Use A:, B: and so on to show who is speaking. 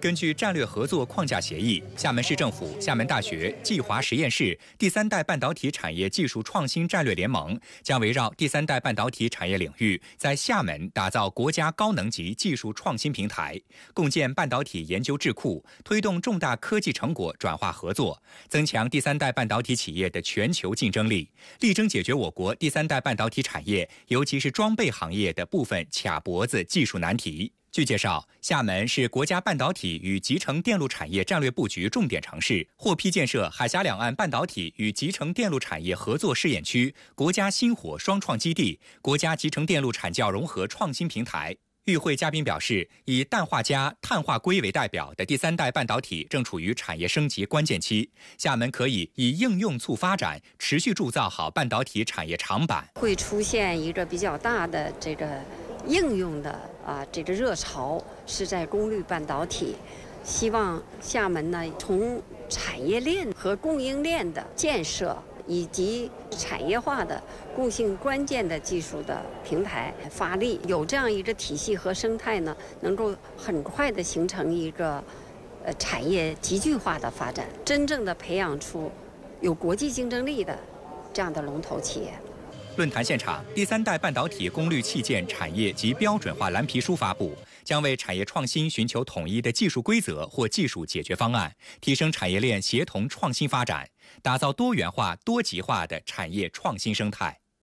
A: 根据战略合作框架协议，厦门市政府、厦门大学、季华实验室、第三代半导体产业技术创新战略联盟将围绕第三代半导体产业领域，在厦门打造国家高能级技术创新平台，共建半导体研究智库，推动重大科技成果转化合作，增强第三代半导体企业的全球竞争力，力争解决我国第三代半导体产业，尤其是装备行业的部分卡脖子技术难题。据介绍，厦门是国家半导体与集成电路产业战略布局重点城市，获批建设海峡两岸半导体与集成电路产业合作试验区、国家星火双创基地、国家集成电路产教融合创新平台。与会嘉宾表示，以氮化镓、碳化硅为代表的第三代半导体正处于产业升级关键期，厦门可以以应用促发展，持续铸造好半导体产业长板。
B: 会出现一个比较大的这个。应用的啊，这个热潮是在功率半导体。希望厦门呢，从产业链和供应链的建设，以及产业化的共性关键的技术的平台发力，有这样一个体系和生态呢，能够很快的形成一个呃产业集聚化的发展，真正的培养出有国际竞争力的这样的龙头企业。
A: 论坛现场，《第三代半导体功率器件产业及标准化蓝皮书》发布，将为产业创新寻求统一的技术规则或技术解决方案，提升产业链协同创新发展，打造多元化、多极化的产业创新生态。